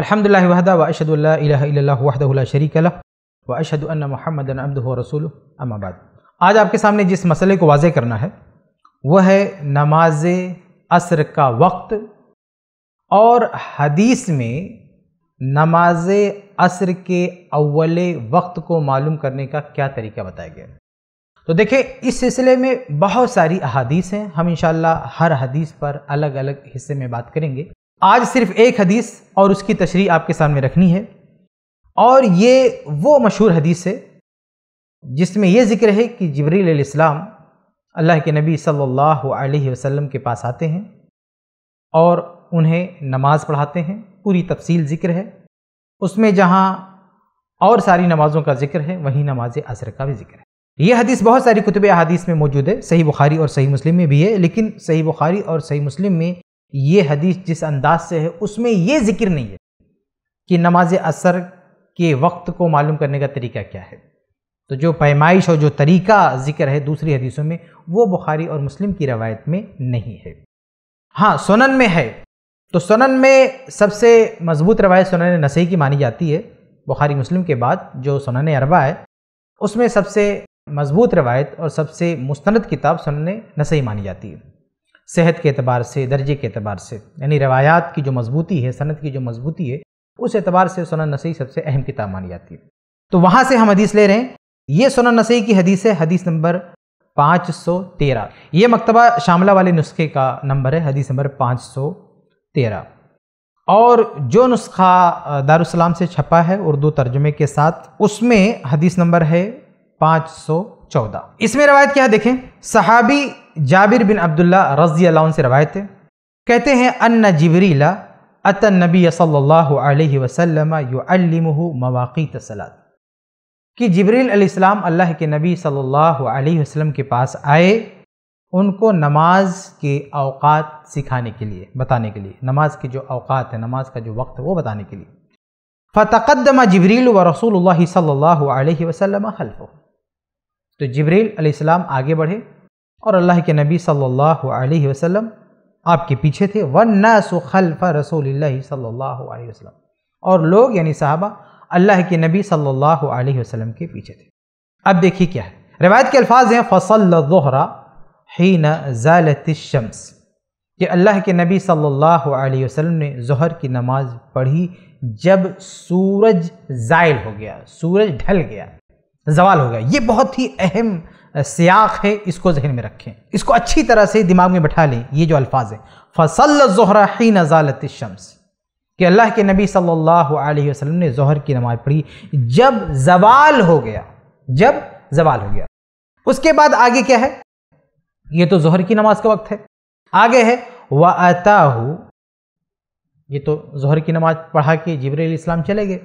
अलहमदिल्ला वहदा व अशदुल्ला वहदा शरीक व अशद महमद अब्द रसूल अमाबाद आज आपके सामने जिस मसले को वाज करना है वह है नमाज असर का वक्त और हदीस में नमाज असर के अव्वल वक्त को मालूम करने का क्या तरीका बताया गया तो देखिए इस सिलसिले में बहुत सारी अहादीस हैं हम इन हर हदीस पर अलग अलग हिस्से में बात करेंगे आज सिर्फ एक हदीस और उसकी तशरी आपके सामने रखनी है और ये वो मशहूर हदीस है जिसमें यह जिक्र है कि जबरीलम अल्लाह के नबी सल्लल्लाहु अलैहि वसल्लम के पास आते हैं और उन्हें नमाज़ पढ़ाते हैं पूरी तफसील जिक्र है उसमें जहाँ और सारी नमाज़ों का जिक्र है वहीं नमाज असर का भी जिक्र है यह हदीस बहुत सारी कुतुब अदीस में मौजूद है सही बुखारी और सही मुस्लिम में भी है लेकिन सही बुखारी और सही मुस्लिम में ये हदीस जिस अंदाज से है उसमें ये जिक्र नहीं है कि नमाज असर के वक्त को मालूम करने का तरीका क्या है तो जो पैमाइश और जो तरीका जिक्र है दूसरी हदीसों में वो बुखारी और मुस्लिम की रवायत में नहीं है हाँ सोनन में है तो सोनन में सबसे मजबूत रवायत सोनन नसई की मानी जाती है बुखारी मुस्लिम के बाद जो सोनन अरबा है उसमें सबसे मजबूत रवायत और सबसे मुस्तंद किताब सोनन नसई मानी जाती है सेहत के अतबार से दर्जे के अतबार से यानी रवायात की जो मजबूती है सनत की जो मजबूती है उस एतबार से सोना नसई सबसे अहम किताब मानी जाती है तो वहाँ से हम हदीस ले रहे हैं ये सोना नसई की हदीस है हदीस नंबर 513 ये मकतबा शामला वाले नुस्खे का नंबर है हदीस नंबर 513 और जो नुस्खा दारुसलाम से छपा है उर्दू तर्जुमे के साथ उसमें हदीस नंबर है सौ चौदह इसमें रवायत क्या है देखें सहाबी जाबिर बिन अब्दुल्ला रजी अल्लाह से रवायत है कहते हैं अन्न जबरीला अत नबी सल्लल्लाहु अलैहि वसल्लम युअल्लिमुहु सलात कि जबरील इस्लाम अल्लाह के नबी सल्ला वसलम के पास आए उनको नमाज के अवात सिखाने के लिए बताने के लिए नमाज के जो अवात है नमाज का जो वक्त है वो बताने के लिए फ़तकदमा जबरील व रसूल सल्ला वसलम हल्फ़ तो जबरील अलैहिस्सलाम आगे बढ़े और अल्लाह के नबी सल्लल्लाहु अलैहि वसल्लम आपके पीछे थे वन्ना सुखलफ़ रसूल सल्लल्लाहु अलैहि वसल्लम और लोग यानी साहबा अल्लाह के नबी सल्लल्लाहु अलैहि वसल्लम के पीछे थे अब देखिए क्या है रिवायत के अल्फाज हैं फसल दोहरा ही नज़ालतशम्स कि अल्लाह के नबी सल्लल्लाहु अलैहि वसल्लम ने जहर की नमाज़ पढ़ी जब सूरज ज़ायल हो गया सूरज ढल गया जवाल हो गया ये बहुत ही अहम सियाक है इसको जहन में रखें इसको अच्छी तरह से दिमाग में बैठा लें ये जो अल्फाज है फसल जहरा ही नज़ालत शम्स कि अल्लाह के नबी सल्लल्लाहु अलैहि वसल्लम ने जहर की नमाज़ पढ़ी जब जवाल हो गया जब जवाल हो गया उसके बाद आगे क्या है ये तो जहर की नमाज का वक्त है आगे है व अताहू ये तो जहर की नमाज पढ़ा के जबरील इस्लाम चले गए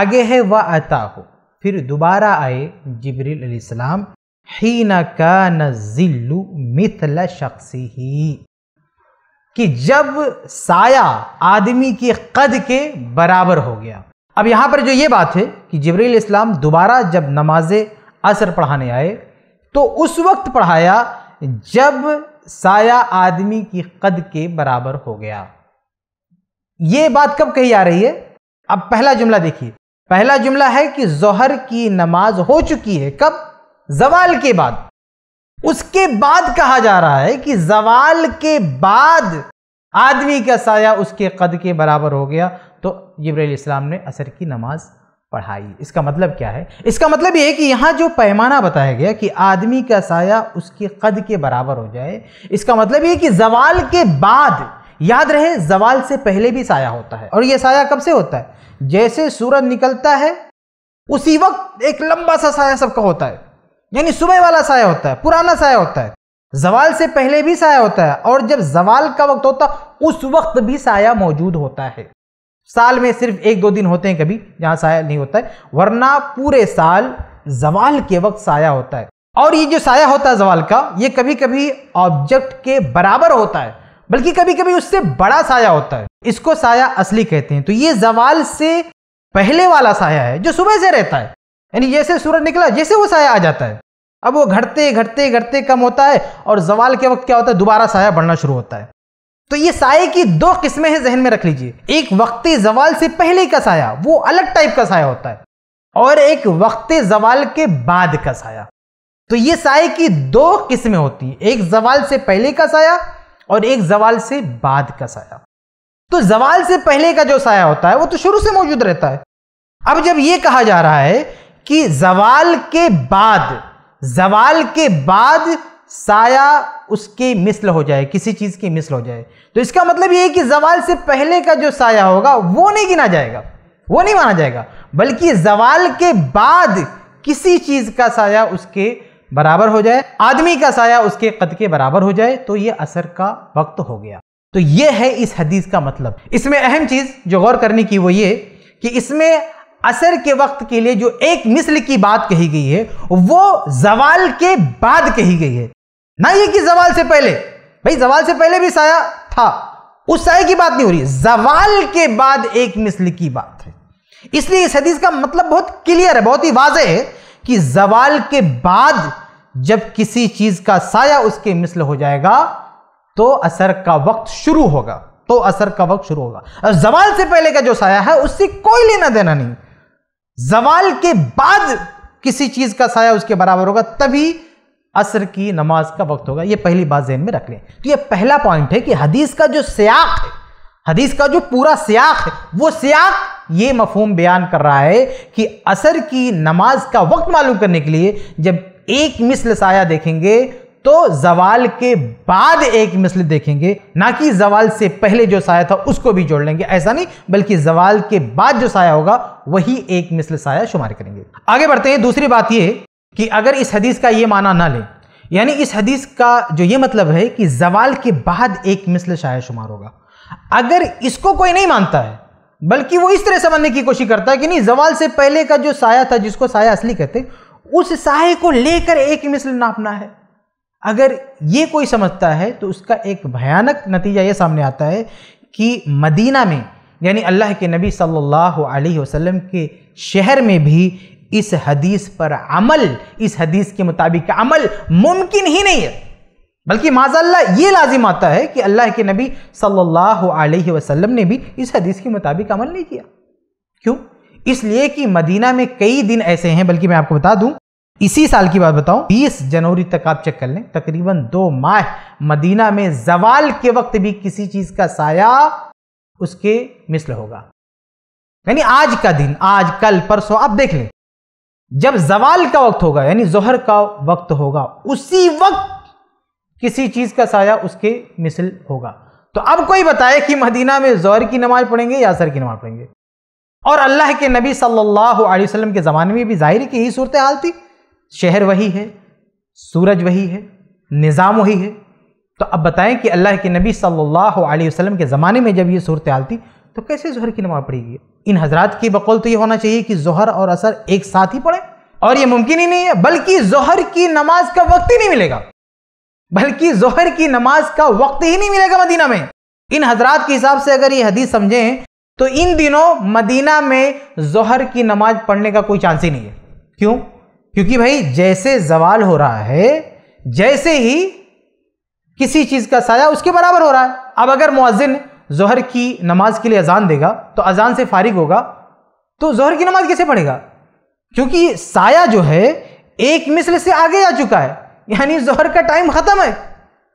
आगे है व अताहू फिर दोबारा आए जबरील सलाम ही न का नज़िल्लु मिथल शख्सी ही कि जब साया आदमी के कद के बराबर हो गया अब यहाँ पर जो ये बात है कि जबरील इस्लाम दोबारा जब नमाज असर पढ़ाने आए तो उस वक्त पढ़ाया जब साया आदमी की कद के बराबर हो गया ये बात कब कही आ रही है अब पहला जुमला देखिए पहला जुमला है कि जहर की नमाज हो चुकी है कब जवाल के बाद उसके बाद कहा जा रहा है कि जवाल के बाद आदमी का साया उसके कद के बराबर हो गया तो जबरील इस्लाम ने असर की नमाज पढ़ाई इसका मतलब क्या है इसका मतलब यह है कि यहाँ जो पैमाना बताया गया कि आदमी का साया उसके कद के बराबर हो जाए इसका मतलब ये कि जवाल के बाद याद रहे जवाल से पहले भी साया होता है और यह साया कब से होता है जैसे सूरज निकलता है उसी वक्त एक लंबा सा साया सबका होता है यानी सुबह वाला साया होता है पुराना साया होता है जवाल से पहले भी साया होता है और जब जवाल का वक्त होता उस वक्त भी साया मौजूद होता है साल में सिर्फ एक दो दिन होते हैं कभी जहां साया नहीं होता है वरना पूरे साल जवाल के वक्त साया होता है और ये जो साया होता है जवाल का ये कभी कभी ऑब्जेक्ट के बराबर होता है बल्कि कभी कभी उससे बड़ा साया होता है इसको साया असली कहते हैं तो ये जवाल से पहले वाला साया है जो सुबह से रहता है यानी जैसे सूरज निकला जैसे वो साया आ जाता है अब वो घटते घटते घटते कम होता है और जवाल के वक्त क्या होता है दोबारा साया बढ़ना शुरू होता है तो ये साये की दो किस्में हैं जहन में रख लीजिए एक वक्त जवाल से पहले का साया वो अलग टाइप का साया होता है और एक वक्त जवाल के बाद का साया तो ये साय की दो किस्में होती हैं एक जवाल से पहले का साया और एक जवाल से बाद का साया तो जवाल से पहले का जो साया होता है वो तो शुरू से मौजूद रहता है अब जब ये कहा जा रहा है कि जवाल के बाद जवाल के बाद साया उसके मिसल हो जाए किसी चीज की मिसल हो जाए तो इसका मतलब ये है कि जवाल से पहले का जो साया होगा वो नहीं गिना जाएगा वो नहीं माना जाएगा बल्कि जवाल के बाद किसी चीज का साया उसके बराबर हो जाए आदमी का साया उसके कद के बराबर हो जाए तो ये असर का वक्त हो गया तो ये है इस हदीस का मतलब इसमें अहम चीज़ जो गौर करने की वो ये कि इसमें असर के वक्त के लिए जो एक मिसल की बात कही गई है वो जवाल के बाद कही गई है ना ये कि जवाल से पहले भाई जवाल से पहले भी साया था उस साय की बात नहीं हो रही जवाल के बाद एक मिसल की बात है इसलिए इस हदीस का मतलब बहुत क्लियर है बहुत ही वाजह है कि जवाल के बाद जब किसी चीज का साया उसके मिसल हो जाएगा तो असर का वक्त शुरू होगा तो असर का वक्त शुरू होगा और जवाल से पहले का जो साया है उससे कोई लेना देना नहीं जवाल के बाद किसी चीज का साया उसके बराबर होगा तभी असर की नमाज का वक्त होगा ये पहली बात जहन में रख लें तो ये पहला पॉइंट है कि हदीस का जो सयाक है हदीस का जो पूरा सयाक है वो सयाक ये मफहम बयान कर रहा है कि असर की नमाज का वक्त मालूम करने के लिए जब एक मिसल साया देखेंगे तो जवाल के बाद एक मिसल देखेंगे ना कि जवाल से पहले जो साया था उसको भी जोड़ लेंगे ऐसा नहीं बल्कि जवाल के बाद जो साया होगा वही एक मिसल साया शुमार करेंगे आगे बढ़ते हैं दूसरी बात यह कि अगर इस हदीस का यह माना ना लें यानी इस हदीस का जो ये मतलब है कि जवाल के बाद एक मिसल शाया शुमार होगा अगर इसको कोई नहीं मानता है बल्कि वो इस तरह समझने की कोशिश करता है कि नहीं जवाल से पहले का जो साया था जिसको साया असली कहते हैं उस साय को लेकर एक मिसल नापना है अगर ये कोई समझता है तो उसका एक भयानक नतीजा ये सामने आता है कि मदीना में यानी अल्लाह के नबी सल्लल्लाहु अलैहि वसल्लम के शहर में भी इस हदीस पर अमल इस हदीस के मुताबिक अमल मुमकिन ही नहीं है बल्कि माजल्ला ये लाजिम आता है कि अल्लाह के नबी सल्लल्लाहु अलैहि वसल्लम ने भी इस हदीस के मुताबिक अमल नहीं किया क्यों इसलिए कि मदीना में कई दिन ऐसे हैं बल्कि मैं आपको बता दूं इसी साल की बात बताऊं 20 जनवरी तक आप चेक कर लें तकरीबन दो माह मदीना में जवाल के वक्त भी किसी चीज का साया उसके मिसल होगा यानी आज का दिन आज कल परसों आप देख लें जब जवाल का वक्त होगा यानी जोहर का वक्त होगा उसी वक्त किसी चीज का साया उसके मिसल होगा तो अब कोई बताए कि मदीना में जोहर की नमाज पढ़ेंगे या असर की नमाज पढ़ेंगे और अल्लाह के नबी सल्लल्लाहु अलैहि वसल्लम के ज़माने में भी जाहिर की यही सूरत हाल थी शहर वही है सूरज वही है निज़ाम वही है तो अब बताएं कि अल्लाह के नबी सल्लल्लाहु अलैहि वसल्लम के ज़माने में जब ये सूरत हाल थी तो कैसे जहर की नमाज़ पढ़ेगी इन हजरात की बकौल तो ये होना चाहिए कि जहर और असर एक साथ ही पढ़ें और ये मुमकिन ही नहीं है बल्कि जहर की नमाज का वक्त ही नहीं मिलेगा बल्कि जहर की नमाज का वक्त ही नहीं मिलेगा मदीना में इन हजरात के हिसाब से अगर ये हदीस समझें तो इन दिनों मदीना में जहर की नमाज पढ़ने का कोई चांस ही नहीं है क्यों क्योंकि भाई जैसे जवाल हो रहा है जैसे ही किसी चीज़ का साया उसके बराबर हो रहा है अब अगर मुआजिन जहर की नमाज के लिए अजान देगा तो अजान से फारिग होगा तो जहर की नमाज कैसे पढ़ेगा क्योंकि साया जो है एक मिसल से आगे आ चुका है यानी जहर का टाइम ख़त्म है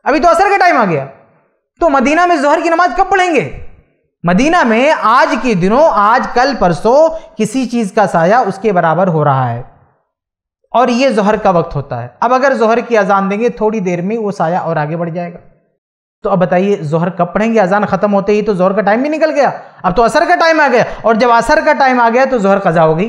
अभी तो असर का टाइम आ गया तो मदीना में जहर की नमाज कब पढ़ेंगे मदीना में आज के दिनों आज कल परसों किसी चीज़ का साया उसके बराबर हो रहा है और ये जहर का वक्त होता है अब अगर जहर की अजान देंगे थोड़ी देर में वो साया और आगे बढ़ जाएगा तो अब बताइए जहर कब पढ़ेंगे अजान खत्म होते ही तो जहर का टाइम भी निकल गया अब तो असर का टाइम आ गया और जब असर का टाइम आ गया तो जहर कज़ा हो गई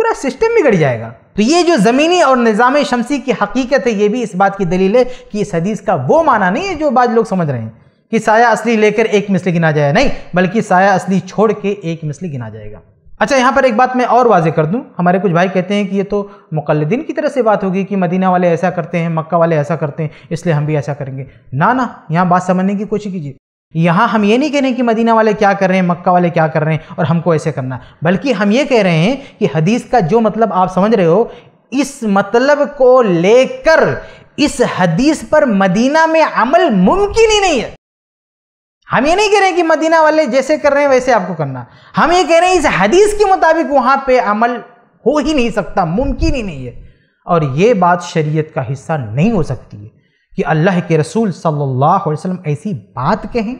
पूरा सिस्टम बिगड़ जाएगा तो ये जो ज़मीनी और निज़ाम शमसी की हकीकत है ये भी इस बात की दलील है कि इस हदीस का वो माना नहीं है जो बाद लोग समझ रहे हैं कि साया असली लेकर एक मिसली गिना जाए नहीं बल्कि साया असली छोड़ के एक मिसली गिना जाएगा अच्छा यहाँ पर एक बात मैं और वाजे कर दूँ हमारे कुछ भाई कहते हैं कि ये तो मुकलदिन की तरह से बात होगी कि मदीना वाले ऐसा करते हैं मक्का वाले ऐसा करते हैं इसलिए हम भी ऐसा करेंगे ना ना यहाँ बात समझने की कोशिश कीजिए यहाँ हम ये नहीं कह रहे हैं कि मदीना वाले क्या कर रहे हैं मक्का वाले क्या कर रहे हैं और हमको ऐसे करना बल्कि हम ये कह रहे हैं कि हदीस का जो मतलब आप समझ रहे हो इस मतलब को लेकर इस हदीस पर मदीना में अमल मुमकिन ही नहीं है हम ये नहीं कह रहे कि मदीना वाले जैसे कर रहे हैं वैसे आपको करना हम ये कह रहे हैं इस हदीस के मुताबिक वहां पे अमल हो ही नहीं सकता मुमकिन ही नहीं है और ये बात शरीयत का हिस्सा नहीं हो सकती है कि अल्लाह के रसूल सल्लल्लाहु अलैहि वसल्लम ऐसी बात कहें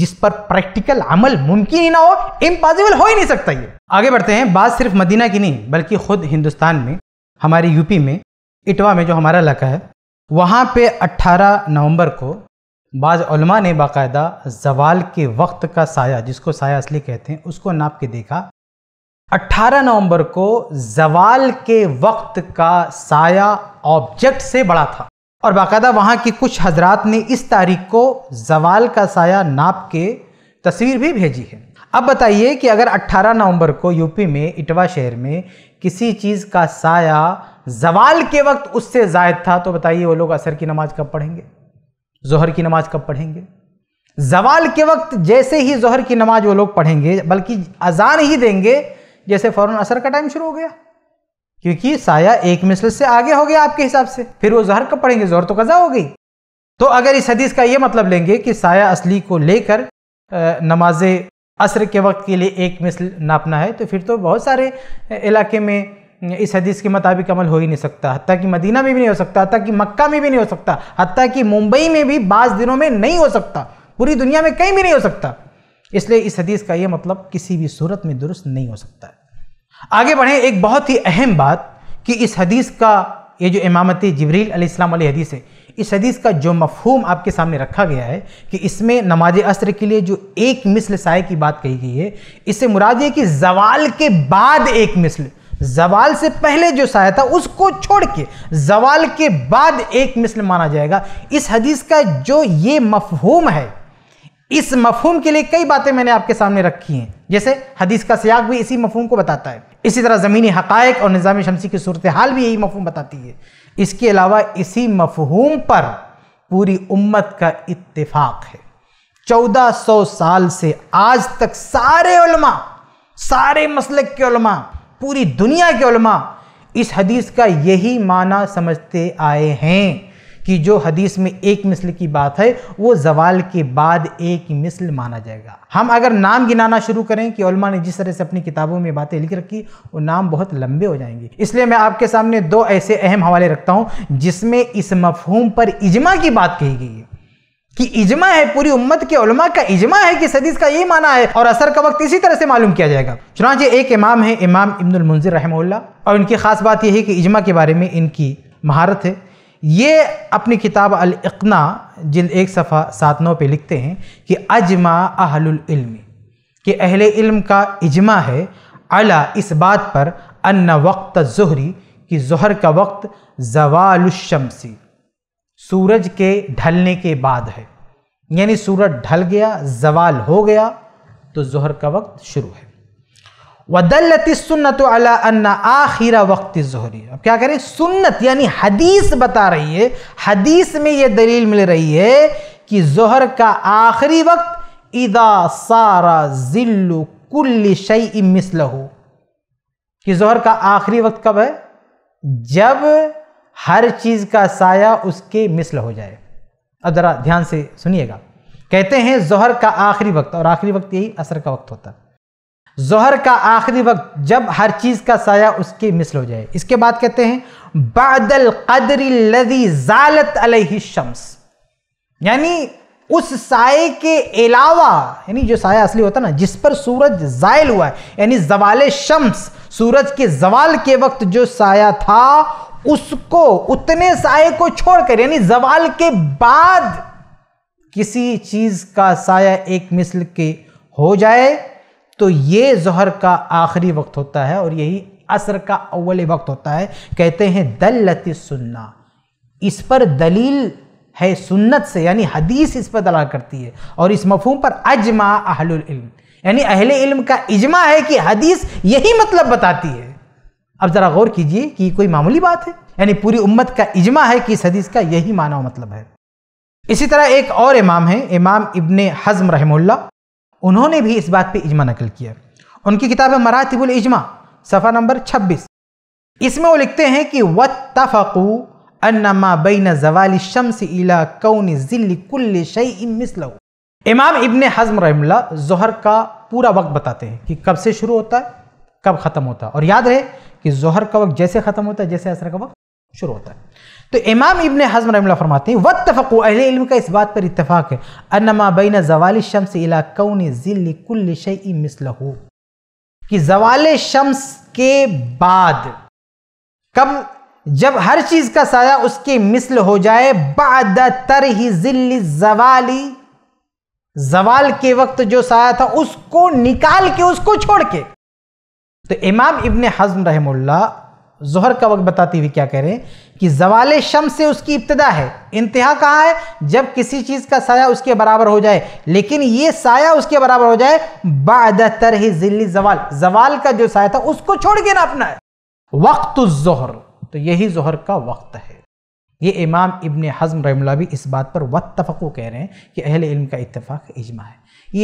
जिस पर प्रैक्टिकल अमल मुमकिन ही ना हो इम्पॉसिबल हो ही नहीं सकता ये आगे बढ़ते हैं बात सिर्फ मदीना की नहीं बल्कि खुद हिंदुस्तान में हमारे यूपी में इटवा में जो हमारा इलाका है वहाँ पे 18 नवंबर को बाज़ ने बाकायदा जवाल के वक्त का साया जिसको साया असली कहते हैं उसको नाप के देखा 18 नवंबर को जवाल के वक्त का साया ऑब्जेक्ट से बड़ा था और बाकायदा वहाँ के कुछ हजरात ने इस तारीख को जवाल का साया नाप के तस्वीर भी भेजी है अब बताइए कि अगर 18 नवंबर को यूपी में इटवा शहर में किसी चीज़ का साया जवाल के वक्त उससे जायद था तो बताइए वो लोग असर की नमाज कब पढ़ेंगे जहर की नमाज कब पढ़ेंगे जवाल के वक्त जैसे ही जहर की नमाज वो लोग पढ़ेंगे बल्कि अजान ही देंगे जैसे फ़ौरन असर का टाइम शुरू हो गया क्योंकि साया एक मिसल से आगे हो गया आपके हिसाब से फिर वो जहर कब पढ़ेंगे जहर तो कज़ा हो गई तो अगर इस हदीस का ये मतलब लेंगे कि साया असली को लेकर नमाज असर के वक्त के लिए एक मिसल नापना है तो फिर तो बहुत सारे इलाके में इस हदीस के मुताबिक अमल हो ही नहीं सकता हती कि मदीना में भी नहीं हो सकता हती कि मक्का में भी नहीं हो सकता हती कि मुंबई में भी बाज़ दिनों में नहीं हो सकता पूरी दुनिया में कहीं भी नहीं हो सकता इसलिए इस हदीस का ये मतलब किसी भी सूरत में दुरुस्त नहीं हो सकता है आगे बढ़ें एक बहुत ही अहम बात कि इस हदीस का ये जो इमामती जबरील अलैहिस्सलाम वाली हदीस है इस हदीस का जो मफहूम आपके सामने रखा गया है कि इसमें नमाज असर के लिए जो एक मिसल साय की बात कही गई है इससे मुराद ये कि जवाल के बाद एक मिसल जवाल से पहले जो साया था उसको छोड़ के जवाल के बाद एक मिसल माना जाएगा इस हदीस का जो ये मफहूम है इस मफहूम के लिए कई बातें मैंने आपके सामने रखी हैं जैसे हदीस का सियाग भी इसी मफहूम को बताता है इसी तरह ज़मीनी हकायक और निज़ाम शमसी की सूरत हाल भी यही मफहूम बताती है इसके अलावा इसी मफहूम पर पूरी उम्मत का इतफाक है चौदह सौ साल से आज तक सारे उलमा सारे मसलक के उलमा पूरी दुनिया के उलमा इस हदीस का यही माना समझते आए हैं कि जो हदीस में एक मिसल की बात है वो जवाल के बाद एक मिसल माना जाएगा हम अगर नाम गिनाना शुरू करें कि उलमा ने जिस तरह से अपनी किताबों में बातें लिख रखी वो नाम बहुत लंबे हो जाएंगे इसलिए मैं आपके सामने दो ऐसे अहम हवाले रखता हूँ जिसमें इस मफहूम पर इजमा की बात कही गई है कि इजमा है पूरी उम्मत के उलमा का इजमा है कि सदीस का ये माना है और असर का वक्त इसी तरह से मालूम किया जाएगा चुनाचे एक इमाम है इमाम इब्नुल मुंजिर रहमल्ला और इनकी ख़ास बात यह है कि इजमा के बारे में इनकी महारत है ये अपनी किताब अल इकना जिन एक सफ़ा सात नौ पे लिखते हैं कि अजमा अहलम कि अहल इल्म का इजमा है अला इस बात पर अन्ना वक्त जहरी कि जहर का वक्त जवालशमसी सूरज के ढलने के बाद है यानी सूरज ढल गया जवाल हो गया तो जहर का वक्त शुरू है वदलती सुन्नत अला अन्ना आखिरा वक्त जहरी अब क्या करें सुन्नत यानी हदीस बता रही है हदीस में यह दलील मिल रही है कि जहर का आखिरी वक्त इदा सारा जिल्लु कुल्ल शई मिसल हो कि जहर का आखिरी वक्त कब है जब हर चीज़ का साया उसके मिसल हो जाए अब ज़रा ध्यान से सुनिएगा कहते हैं जहर का आखिरी वक्त और आखिरी वक्त यही असर का वक्त होता जहर का आखिरी वक्त जब हर चीज़ का साया उसके मिसल हो जाए इसके बाद कहते हैं बादल कदरी लदी जालत अलही शम्स यानी उस साय के अलावा यानी जो साया असली होता है ना जिस पर सूरज जायल हुआ है यानी जवाल शम्स सूरज के जवाल के वक्त जो साया था उसको उतने साय को छोड़कर यानी जवाल के बाद किसी चीज का साया एक मिसल के हो जाए तो ये जहर का आखिरी वक्त होता है और यही असर का अव्वल वक्त होता है कहते हैं दलती सुन्ना इस पर दलील है सुन्नत से यानी हदीस इस पर दला करती है और इस मफहम पर अजमा अहल यानी अहले इल्म का इजमा है कि हदीस यही मतलब बताती है अब ज़रा गौर कीजिए कि कोई मामूली बात है यानी पूरी उम्मत का इजमा है कि इस हदीस का यही माना मतलब है इसी तरह एक और इमाम है इमाम इबन हज़म रहमुल्ला उन्होंने भी इस बात पे इजमा नकल किया उनकी किताब है मरातबुल इजमा सफ़ा नंबर 26 इसमें वो लिखते हैं कि व तफ़ू अन्नमा बैन जवाल शम्स इला कौन जिल कुल शई मिसल इमाम इबन हज़म रहमुल्ला जहर का पूरा वक्त बताते हैं कि कब से शुरू होता है कब ख़त्म होता है और याद रहे कि जहर का वक्त जैसे ख़त्म होता है जैसे असर का वक्त शुरू होता है तो इमाम इबन हज़म रमला फरमाते हैं वत तफ़ो अहल इल्म का इस बात पर इतफ़ाक़ है अनमा बैन जवाल शम्स इला कौन ज़िल कुल शई मिसलहू कि जवाल शम्स के बाद कब जब हर चीज़ का साया उसके मिसल हो जाए बाद तर ही जिल जवाली जवाल के वक्त जो साया था उसको निकाल के उसको छोड़ के तो इमाम इबन हज़म रहमुल्ला जहर का वक्त बताते हुए क्या कह रहे हैं कि जवाल शम से उसकी इब्तदा है इंतहा कहाँ है जब किसी चीज़ का साया उसके बराबर हो जाए लेकिन ये साया उसके बराबर हो जाए बादतर ही जिली जवाल जवाल का जो साया था उसको छोड़ के ना अपना है वक्त जहर तो यही जहर का वक्त है ये इमाम इबन हज़म रहमला भी इस बात पर वतफ़ो कह रहे हैं कि अहल इल्म का इतफ़ाक़ इजमा है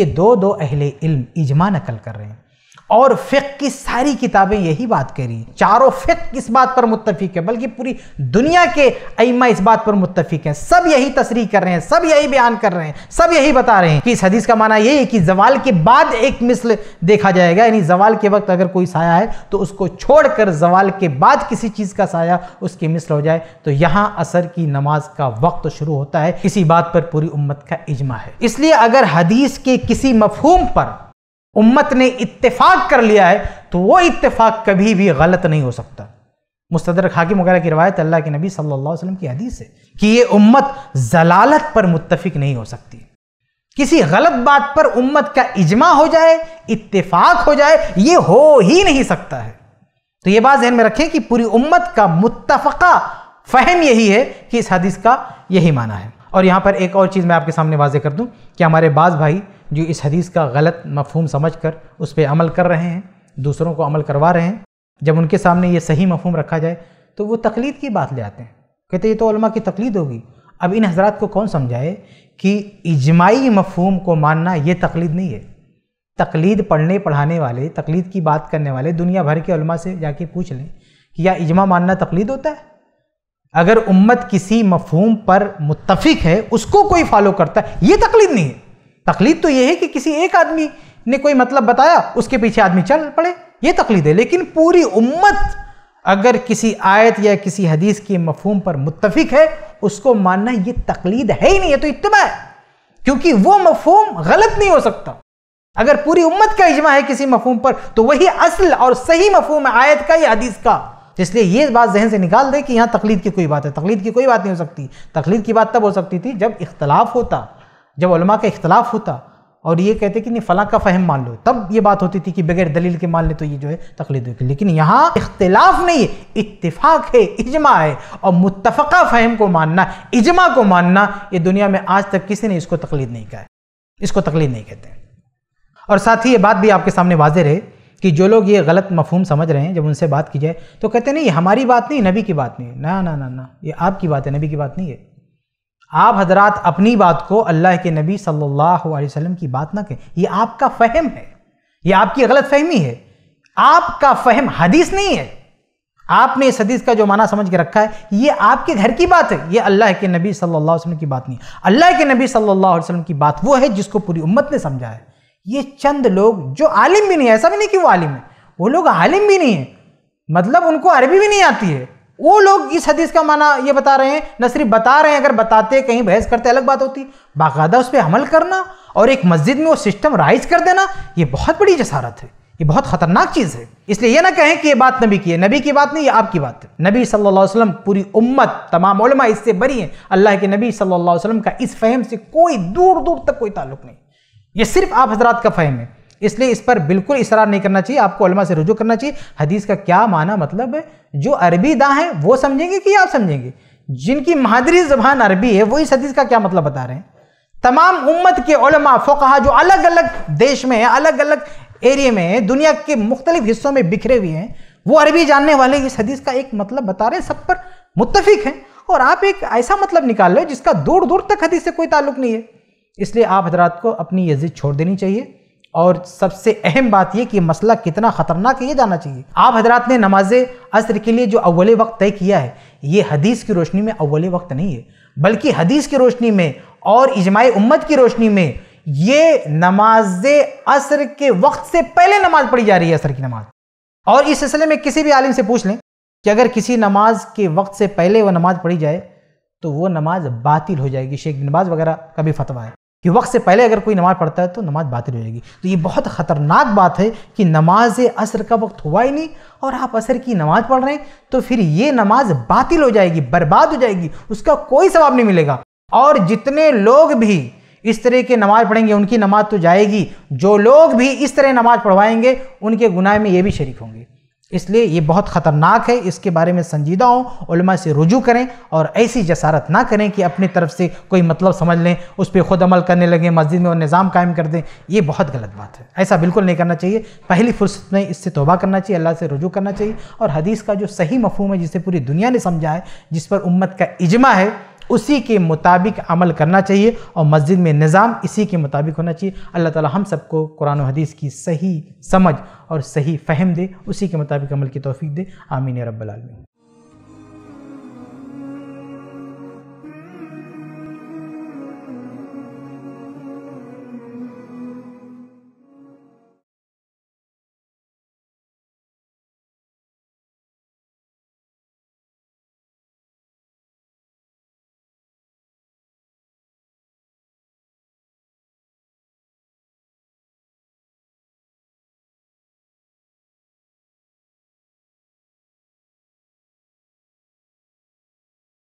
ये दो दो अहल इल्म इजमा नकल कर रहे हैं और फ़िक की सारी किताबें यही बात करी चारों फ़िक इस बात पर मुतफिक है बल्कि पूरी दुनिया के अइमा इस बात पर मुतफिक है सब यही तस्री कर रहे हैं सब यही बयान कर रहे हैं सब यही बता रहे हैं कि इस हदीस का माना यही है कि जवाल के बाद एक मिसल देखा जाएगा यानी जवाल के वक्त अगर कोई साया है तो उसको छोड़कर जवाल के बाद किसी चीज़ का साया उसकी मिसल हो जाए तो यहाँ असर की नमाज का वक्त शुरू होता है इसी बात पर पूरी उम्मत का इजमा है इसलिए अगर हदीस के किसी मफहूम पर उम्मत ने इत्तेफाक कर लिया है तो वो इत्तेफाक कभी भी गलत नहीं हो सकता मुस्तदर हाकिम वगैरह की रवायत अल्लाह के नबी सल्लल्लाहु अलैहि वसल्लम की हदीस है कि ये उम्मत जलालत पर मुत्तफिक नहीं हो सकती किसी गलत बात पर उम्मत का इजमा हो जाए इत्तेफाक हो जाए ये हो ही नहीं सकता है तो ये बात जहन में रखें कि पूरी उम्मत का मुतफ़ा फहम यही है कि इस हदीस का यही माना है और यहाँ पर एक और चीज़ मैं आपके सामने वाजे कर दूँ कि हमारे बाज़ भाई जो इस हदीस का गलत मफहम समझ कर उस पर अमल कर रहे हैं दूसरों को अमल करवा रहे हैं जब उनके सामने ये सही मफहम रखा जाए तो वो तकलीद की बात ले आते हैं कहते ये तो उलमा की तकलीद होगी अब इन हजरात को कौन समझाए कि इजमाही मफहम को मानना ये तकलीद नहीं है तकलीद पढ़ने पढ़ाने वाले तकलीद की बात करने वाले दुनिया भर के उलमा से जाके पूछ लें कि या इजमा मानना तकलीद होता है अगर उम्मत किसी मफहम पर मुतफिक है उसको कोई फॉलो करता है ये तकलीद नहीं है तकलीद तो ये है कि किसी एक आदमी ने कोई मतलब बताया उसके पीछे आदमी चल पड़े ये तकलीद है लेकिन पूरी उम्मत अगर किसी आयत या किसी हदीस के मफहम पर मुतफिक है उसको मानना ये तकलीद है ही नहीं है तो इतबा है क्योंकि वो मफहम गलत नहीं हो सकता अगर पूरी उम्मत का इजमा है किसी मफहम पर तो वही असल और सही मफहूम है आयत का या हदीस का इसलिए ये बात जहन से निकाल दें कि यहाँ तकलीद की कोई बात है तकलीद की कोई बात नहीं हो सकती तकलीद की बात तब हो सकती थी जब इख्तलाफ होता जब उलमा का इख्तलाफ होता और ये कहते कि नहीं फ़लां का फ़हम मान लो तब ये बात होती थी कि बगैर दलील के मान ले तो ये जो है तकलीद होगी लेकिन यहाँ इख्तलाफ नहीं है इतफाक़ है इजमा है और मुतफ़ा फ़हम को मानना इजमा को मानना ये दुनिया में आज तक किसी ने इसको तकलीद नहीं कहा है इसको तकलीद नहीं कहते और साथ ही ये बात भी आपके सामने वाजह रहे कि जो लोग ये गलत मफहम समझ रहे हैं जब उनसे बात की जाए तो कहते नहीं हमारी बात नहीं नबी की बात नहीं ना ना ना ना ये आपकी बात है नबी की बात नहीं है आप हजरात अपनी बात को अल्लाह के नबी सल्लल्लाहु अलैहि वसल्लम की बात ना कहें ये आपका फहम है ये आपकी गलत फहमी है आपका फहम हदीस नहीं है आपने इस हदीस का जो माना समझ के रखा है ये आपके घर की बात है ये अल्लाह के नबी सल्लल्लाहु अलैहि वसल्लम की बात नहीं अल्लाह के नबी सल्लल्लाहु अलैहि वसल्लम की बात वो है जिसको पूरी उम्मत ने समझा है ये चंद लोग जो आलिम भी नहीं है ऐसा भी नहीं कि वो आलिम है वो लोग आलिम भी नहीं है मतलब उनको अरबी भी नहीं आती है वो लोग इस हदीस का माना ये बता रहे हैं न सिर्फ बता रहे हैं अगर बताते कहीं बहस करते अलग बात होती बाकायदा उस पर अमल करना और एक मस्जिद में वो सिस्टम राइज कर देना ये बहुत बड़ी जसारत है ये बहुत खतरनाक चीज़ है इसलिए ये ना कहें कि ये बात नबी की है नबी की बात नहीं ये आपकी बात है नबी सल्लल्लाहु अलैहि वसल्लम पूरी उम्मत तमाम उलमा इससे बरी हैं अल्लाह के नबी सल्लल्लाहु अलैहि वसल्लम का इस फहम से कोई दूर दूर तक कोई ताल्लुक नहीं ये सिर्फ आप हजरात का फहम है इसलिए इस पर बिल्कुल इसरार नहीं करना चाहिए आपको से रुजू करना चाहिए हदीस का क्या माना मतलब है जो अरबी दा है वो समझेंगे कि आप समझेंगे जिनकी मादरी जबान अरबी है वही इस हदीस का क्या मतलब बता रहे हैं तमाम उम्मत के उलमा फोकहा जो अलग अलग देश में अलग अलग एरिए में दुनिया के मुख्तलिफ हिस्सों में बिखरे हुए हैं वो अरबी जानने वाले इस हदीस का एक मतलब बता रहे हैं सब पर मुतफिक हैं और आप एक ऐसा मतलब निकाल लो जिसका दूर दूर तक हदीस से कोई ताल्लुक नहीं है इसलिए आप हजरात को अपनी यजिद छोड़ देनी चाहिए और सबसे अहम बात यह कि मसला कितना ख़तरनाक है ये जाना चाहिए आप हजरात ने नमाज असर के लिए जो अव्वल वक्त तय किया है ये हदीस की रोशनी में अव्वल वक्त नहीं है बल्कि हदीस की रोशनी में और इजमाई उम्मत की रोशनी में ये नमाज असर के वक्त से पहले नमाज पढ़ी जा रही है असर की नमाज और इस सिलसिले में किसी भी आलिम से पूछ लें कि अगर किसी नमाज के वक्त से पहले वह नमाज पढ़ी जाए तो वह नमाज बातिल हो जाएगी शेख बिनबाज वगैरह का भी फतवा है कि वक्त से पहले अगर कोई नमाज़ पढ़ता है तो नमाज़ बातिल हो जाएगी तो ये बहुत ख़तरनाक बात है कि नमाज असर का वक्त हुआ ही नहीं और आप असर की नमाज़ पढ़ रहे हैं तो फिर ये नमाज बातिल हो जाएगी बर्बाद हो जाएगी उसका कोई सवाब नहीं मिलेगा और जितने लोग भी इस तरह के नमाज पढ़ेंगे उनकी नमाज तो जाएगी जो लोग भी इस तरह नमाज पढ़वाएंगे उनके गुनाह में ये भी शरीक होंगे इसलिए ये बहुत ख़तरनाक है इसके बारे में संजीदा हों उलमा से रुजू करें और ऐसी जसारत ना करें कि अपनी तरफ से कोई मतलब समझ लें उस पर ख़ुद अमल करने लगें मस्जिद में और निज़ाम कायम कर दें ये बहुत गलत बात है ऐसा बिल्कुल नहीं करना चाहिए पहली फुर्सत में इससे तोबा करना चाहिए अल्लाह से रुजू करना चाहिए और हदीस का जो सही मफहम है जिसे पूरी दुनिया ने समझा है जिस पर उम्मत का इजमा है उसी के मुताबिक अमल करना चाहिए और मस्जिद में निज़ाम इसी के मुताबिक होना चाहिए अल्लाह ताला हम सबको कुरान हदीस की सही समझ और सही फहम दे उसी के मुताबिक अमल की तोफ़ी दे आमीन रब्बल आलमीन